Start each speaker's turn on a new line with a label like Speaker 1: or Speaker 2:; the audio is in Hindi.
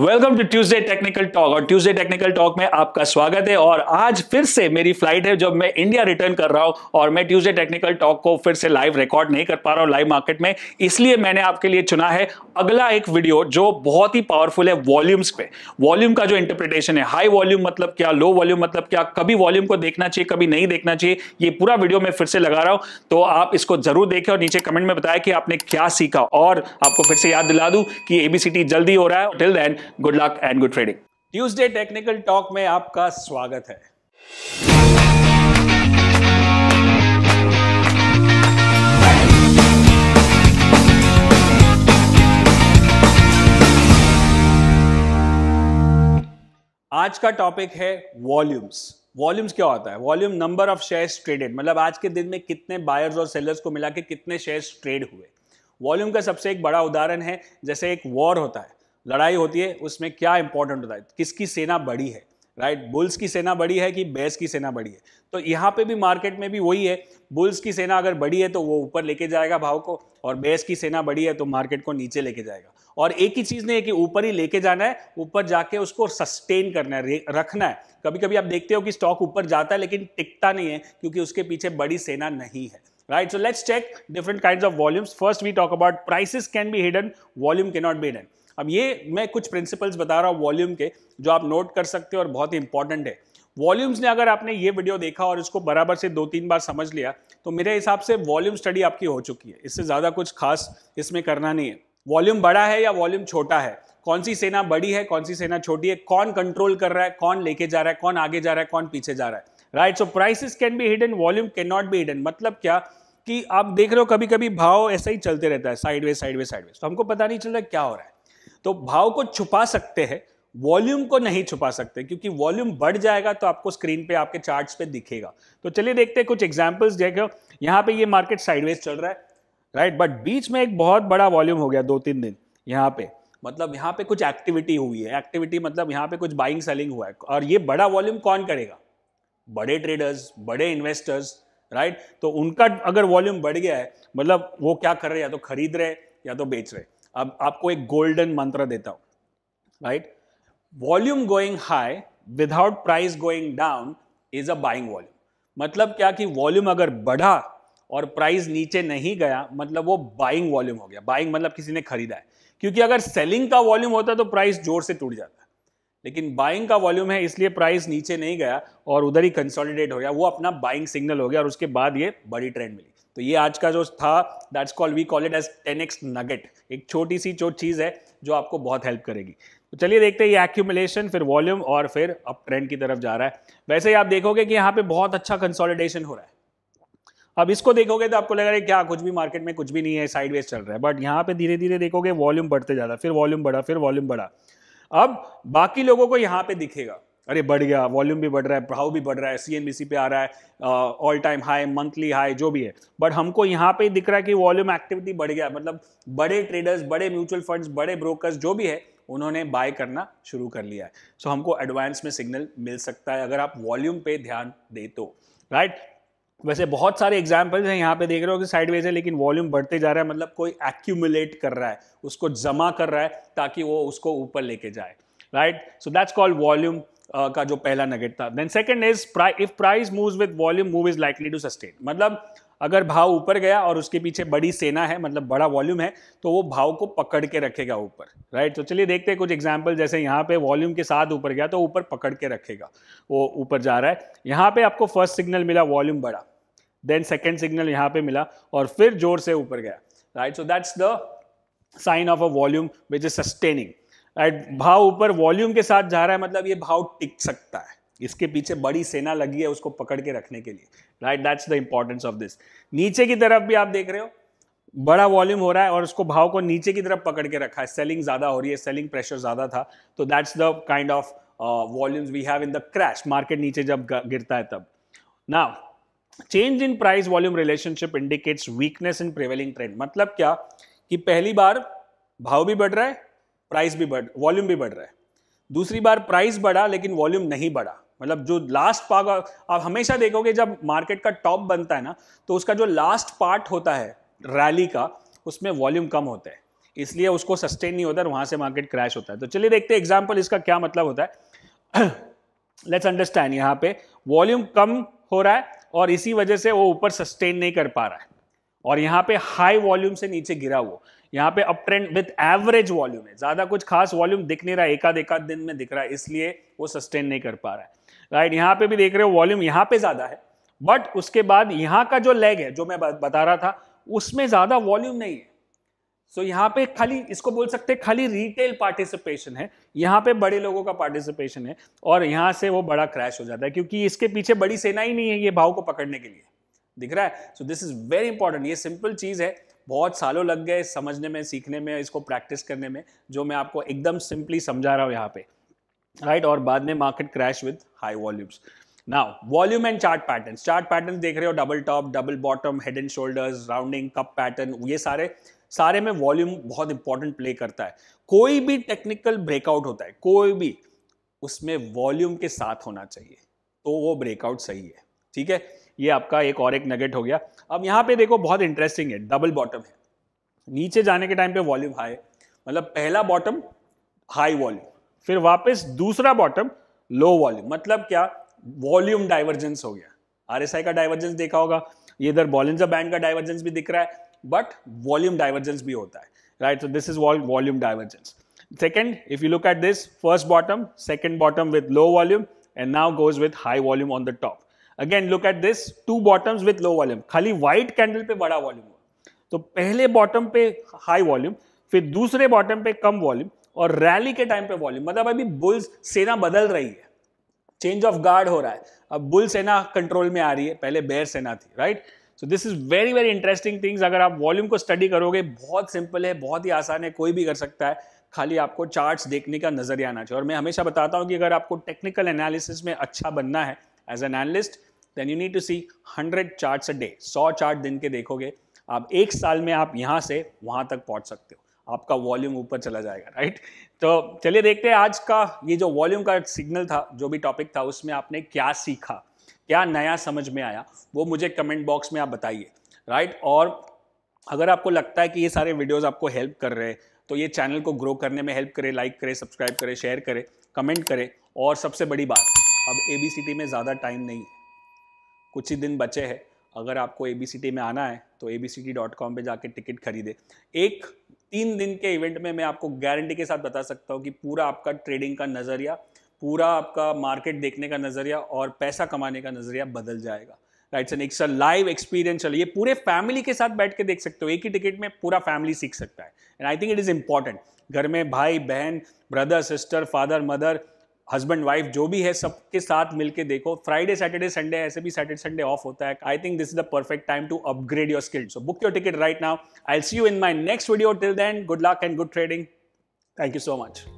Speaker 1: Welcome to Tuesday technical talk और ट्यूजडे टेक्निकल टॉक में आपका स्वागत है और आज फिर से मेरी फ्लाइट है जब मैं इंडिया रिटर्न कर रहा हूं और मैं ट्यूजडे टेक्निकल टॉक को फिर से लाइव रिकॉर्ड नहीं कर पा रहा हूं लाइव मार्केट में इसलिए मैंने आपके लिए चुना है अगला एक वीडियो जो बहुत ही पावरफुल है वॉल्यूम्स पे वॉल्यूम का जो इंटरप्रिटेशन है हाई वॉल्यूम मतलब क्या लो वॉल्यूम मतलब क्या कभी वॉल्यूम को देखना चाहिए कभी नहीं देखना चाहिए ये पूरा वीडियो मैं फिर से लगा रहा हूं तो आप इसको जरूर देखें और नीचे कमेंट में बताया कि आपने क्या सीखा और आपको फिर से याद दिला दूं कि एबीसीटी जल्दी हो रहा है till then good luck and good trading Tuesday technical talk में आपका स्वागत है आज का टॉपिक है वॉल्यूम्स वॉल्यूम्स क्या होता है volume number of shares traded मतलब आज के दिन में कितने बायर्स और सेलर्स को मिला के कितने शेयर्स ट्रेड हुए वॉल्यूम का सबसे एक बड़ा उदाहरण है जैसे एक वॉर होता है लड़ाई होती है उसमें क्या इंपॉर्टेंट होता है किसकी सेना बड़ी है राइट बुल्स की सेना बड़ी है कि बेस की सेना बड़ी है तो यहाँ पे भी मार्केट में भी वही है बुल्स की सेना अगर बड़ी है तो वो ऊपर लेके जाएगा भाव को और बेस की सेना बड़ी है तो मार्केट को नीचे लेके जाएगा और एक ही चीज़ नहीं है कि ऊपर ही लेके जाना है ऊपर जाके उसको सस्टेन करना है रखना है कभी कभी आप देखते हो कि स्टॉक ऊपर जाता है लेकिन टिकता नहीं है क्योंकि उसके पीछे बड़ी सेना नहीं है right so let's check different kind of volumes first we talk about prices can भी हिडन वॉल्यूम के नॉट बी हिडन अब ये मैं कुछ प्रिंसिपल्स बता रहा हूँ वॉल्यूम के जो आप नोट कर सकते हो और बहुत ही इंपॉर्टेंट है वॉल्यूम्स ने अगर आपने ये वीडियो देखा और इसको बराबर से दो तीन बार समझ लिया तो मेरे हिसाब से वॉल्यूम स्टडी आपकी हो चुकी है इससे ज़्यादा कुछ खास इसमें करना नहीं है वॉल्यूम बड़ा है या वॉल्यूम छोटा है कौन सी सेना बड़ी है कौन सी सेना छोटी है कौन कंट्रोल कर रहा है कौन लेके जा रहा है कौन आगे जा रहा है कौन पीछे जा रहा है right so prices can be hidden volume can not be hidden मतलब क्या कि आप देख रहे हो कभी कभी भाव ऐसा ही चलते रहता है साइडवेज साइडवेज साइडवेज तो हमको पता नहीं चल रहा क्या हो रहा है तो भाव को छुपा सकते हैं वॉल्यूम को नहीं छुपा सकते क्योंकि वॉल्यूम बढ़ जाएगा तो आपको स्क्रीन पे आपके चार्ट्स पे दिखेगा तो चलिए देखते हैं कुछ एग्जांपल्स देखो यहाँ पे ये मार्केट साइडवेज चल रहा है राइट बट बीच में एक बहुत बड़ा वॉल्यूम हो गया दो तीन दिन यहाँ पे मतलब यहाँ पे कुछ एक्टिविटी हुई है एक्टिविटी मतलब यहाँ पे कुछ बाइंग सेलिंग हुआ है और ये बड़ा वॉल्यूम कौन करेगा बड़े ट्रेडर्स बड़े इन्वेस्टर्स राइट तो उनका अगर वॉल्यूम बढ़ गया है मतलब वो क्या कर रहे हैं या तो खरीद रहे या तो बेच रहे अब आपको एक गोल्डन मंत्र देता हूं right volume going high without price going down is a buying volume मतलब क्या कि वॉल्यूम अगर बढ़ा और प्राइस नीचे नहीं गया मतलब वो बाइंग वॉल्यूम हो गया बाइंग मतलब किसी ने खरीदा है क्योंकि अगर सेलिंग का वॉल्यूम होता तो प्राइस जोर से टूट जाता लेकिन बाइंग का वॉल्यूम है इसलिए प्राइस नीचे नहीं गया और उधर ही कंसोलिडेट हो गया वो अपना बाइंग सिग्नल हो गया और उसके बाद ये बड़ी ट्रेंड मिली तो ये आज का जो था that's call we call it as ten X nugget एक छोटी सी जो चीज़ है जो आपको बहुत हेल्प करेगी तो चलिए देखते हैं ये एक्यूमुलेशन फिर वॉल्यूम और फिर अब ट्रेंड की तरफ जा रहा है वैसे ही आप देखोगे कि यहाँ पे बहुत अच्छा कंसोलिडेशन हो रहा है अब इसको देखोगे तो आपको लग रहा है क्या कुछ भी मार्केट में कुछ भी नहीं है साइडवेज चल रहा है बट यहाँ पे धीरे धीरे देखोगे वॉल्यूम बढ़ते जा रहा है फिर वॉल्यूम बढ़ा फिर वॉल्यूम बढ़ा अब बाकी लोगों को यहाँ पे दिखेगा अरे बढ़ गया वॉल्यूम भी बढ़ रहा है प्रभाव भी बढ़ रहा है सी पे आ रहा है all time high monthly high जो भी है बट हमको यहाँ पे दिख रहा है कि वॉल्यूम एक्टिविटी बढ़ गया मतलब बड़े ट्रेडर्स बड़े म्यूचुअल फंड्स बड़े ब्रोकर्स जो भी है उन्होंने बाय करना शुरू कर लिया है सो so, हमको एडवांस में सिग्नल मिल सकता है अगर आप वॉल्यूम पे ध्यान दे तो राइट right? वैसे बहुत सारे एग्जाम्पल्स हैं यहाँ पे देख रहे हो कि साइडवेज है लेकिन वॉल्यूम बढ़ते जा रहा है मतलब कोई एक्यूमुलेट कर रहा है उसको जमा कर रहा है ताकि वो उसको ऊपर लेके जाए right so that's called volume का जो पहला नगेट था then second is if price move with volume move is likely to sustain मतलब अगर भाव ऊपर गया और उसके पीछे बड़ी सेना है मतलब बड़ा वॉल्यूम है तो वो भाव को पकड़ के रखेगा ऊपर राइट तो चलिए देखते हैं कुछ एग्जाम्पल जैसे यहाँ पे वॉल्यूम के साथ ऊपर गया तो ऊपर पकड़ के रखेगा वो ऊपर जा रहा है यहाँ पे आपको फर्स्ट सिग्नल मिला वॉल्यूम बड़ा देन सेकेंड सिग्नल यहाँ पे मिला और फिर जोर से ऊपर गया right so that's the sign of a volume which is sustaining right भाव ऊपर वॉल्यूम के साथ जा रहा है मतलब ये भाव टिक सकता है इसके पीछे बड़ी सेना लगी है उसको पकड़ के रखने के लिए right that's the importance of this नीचे की तरफ भी आप देख रहे हो बड़ा वॉल्यूम हो रहा है और उसको भाव को नीचे की तरफ पकड़ के रखा है सेलिंग ज्यादा हो रही है सेलिंग प्रेशर ज्यादा था तो that's the kind of volumes we have in the crash market नीचे जब गिरता है तब ना change in price volume relationship indicates weakness in prevailing trend मतलब क्या कि पहली बार भाव भी बढ़ रहा है प्राइस भी बढ़ वॉल्यूम भी बढ़ रहा है दूसरी बार प्राइस बढ़ा लेकिन वॉल्यूम नहीं बढ़ा मतलब जो लास्ट पार्ट आप हमेशा देखोगे जब मार्केट का टॉप बनता है ना तो उसका जो लास्ट पार्ट होता है रैली का उसमें वॉल्यूम कम होता है इसलिए उसको सस्टेन नहीं होता और वहां से मार्केट क्रैश होता है तो चलिए देखते हैं एग्जाम्पल इसका क्या मतलब होता है लेट्स अंडरस्टैंड यहाँ पे वॉल्यूम कम हो रहा है और इसी वजह से वो ऊपर सस्टेन नहीं कर पा रहा है और यहाँ पे हाई वॉल्यूम से नीचे गिरा हुआ यहाँ पे up trend with average volume है ज्यादा कुछ खास वॉल्यूम दिख नहीं रहा है एकाध एकाध दिन में दिख रहा है इसलिए वो सस्टेन नहीं कर पा रहा है राइट यहाँ पे भी देख रहे हो वॉल्यूम यहाँ पे ज्यादा है बट उसके बाद यहाँ का जो लेग है जो मैं बता रहा था उसमें ज्यादा वॉल्यूम नहीं है सो so, यहाँ पे खाली इसको बोल सकते हैं खाली रिटेल पार्टिसिपेशन है यहाँ पे बड़े लोगों का पार्टिसिपेशन है और यहाँ से वो बड़ा क्रैश हो जाता है क्योंकि इसके पीछे बड़ी सेना ही नहीं है ये भाव को पकड़ने के लिए दिख रहा है so this is very important ये सिंपल चीज है बहुत सालों लग गए समझने में सीखने में इसको प्रैक्टिस करने में जो मैं आपको एकदम सिंपली समझा रहा हूँ यहाँ पे राइट और बाद में market crash with high volumes now volume and chart pattern chart pattern देख रहे हो double top double bottom head and shoulders rounding cup pattern ये सारे सारे में वॉल्यूम बहुत इंपॉर्टेंट प्ले करता है कोई भी टेक्निकल ब्रेकआउट होता है कोई भी उसमें वॉल्यूम के साथ होना चाहिए तो वो ब्रेकआउट सही है ठीक है ये आपका एक और एक नगेट हो गया अब यहाँ पे देखो बहुत इंटरेस्टिंग है डबल बॉटम है नीचे जाने के टाइम पे वॉल्यूम हाई मतलब पहला बॉटम हाई वॉल्यूम फिर वापस दूसरा बॉटम लो वॉल्यूम मतलब क्या वॉल्यूम डाइवर्जेंस हो गया आर का डाइवर्जेंस देखा होगा इधर बॉलिंजर बैंड का डाइवर्जेंस भी दिख रहा है बट वॉल्यूम डाइवर्जेंस भी होता है right so this is volume divergence second if you look at this first bottom second bottom with low volume and now goes with high volume on the top again look at this two bottoms with low volume खाली व्हाइट कैंडल पे बड़ा वॉल्यूम हुआ तो पहले बॉटम पे हाई वॉल्यूम फिर दूसरे बॉटम पे कम वॉल्यूम और रैली के टाइम पे वॉल्यूम मतलब अभी बुल्स सेना बदल रही है चेंज ऑफ गार्ड हो रहा है अब बुल सेना कंट्रोल में आ रही है पहले बेर सेना थी right so this is very very interesting things अगर आप वॉल्यूम को स्टडी करोगे बहुत सिंपल है बहुत ही आसान है कोई भी कर सकता है खाली आपको चार्ट्स देखने का नजरिया आना चाहिए और मैं हमेशा बताता हूँ कि अगर आपको टेक्निकल एनालिसिस में अच्छा बनना है as an analyst then you need to see hundred charts a day सौ चार्ट दिन के देखोगे आप एक साल में आप यहाँ से वहाँ तक पहुँच सकते हो आपका वॉल्यूम ऊपर चला जाएगा राइट तो चलिए देखते हैं आज का ये जो वॉल्यूम का सिग्नल था जो भी टॉपिक था उसमें आपने क्या सीखा क्या नया समझ में आया वो मुझे कमेंट बॉक्स में आप बताइए राइट और अगर आपको लगता है कि ये सारे वीडियोज़ आपको हेल्प कर रहे हैं तो ये चैनल को ग्रो करने में हेल्प करे लाइक करे सब्सक्राइब करे शेयर करे कमेंट करे और सबसे बड़ी बात अब ए में ज़्यादा टाइम नहीं है कुछ ही दिन बचे हैं अगर आपको ए बी में आना है तो A B C T dot com पर जाकर टिकट खरीदे एक तीन दिन के इवेंट में मैं आपको गारंटी के साथ बता सकता हूँ कि पूरा आपका ट्रेडिंग का नज़रिया पूरा आपका मार्केट देखने का नज़रिया और पैसा कमाने का नज़रिया बदल जाएगा राइट सर एक सर लाइव एक्सपीरियंस चलिए पूरे फैमिली के साथ बैठ के देख सकते हो एक ही टिकट में पूरा फैमिली सीख सकता है and I think it is important घर में भाई बहन brother sister father mother husband wife जो भी है सबके साथ मिलके देखो फ्राइडे सैटरडे संडे ऐसे भी सैटरडे संडे ऑफ होता है I think this is the perfect time to upgrade your skills so book your ticket right now I see you in my next video till then good luck and good trading thank you so much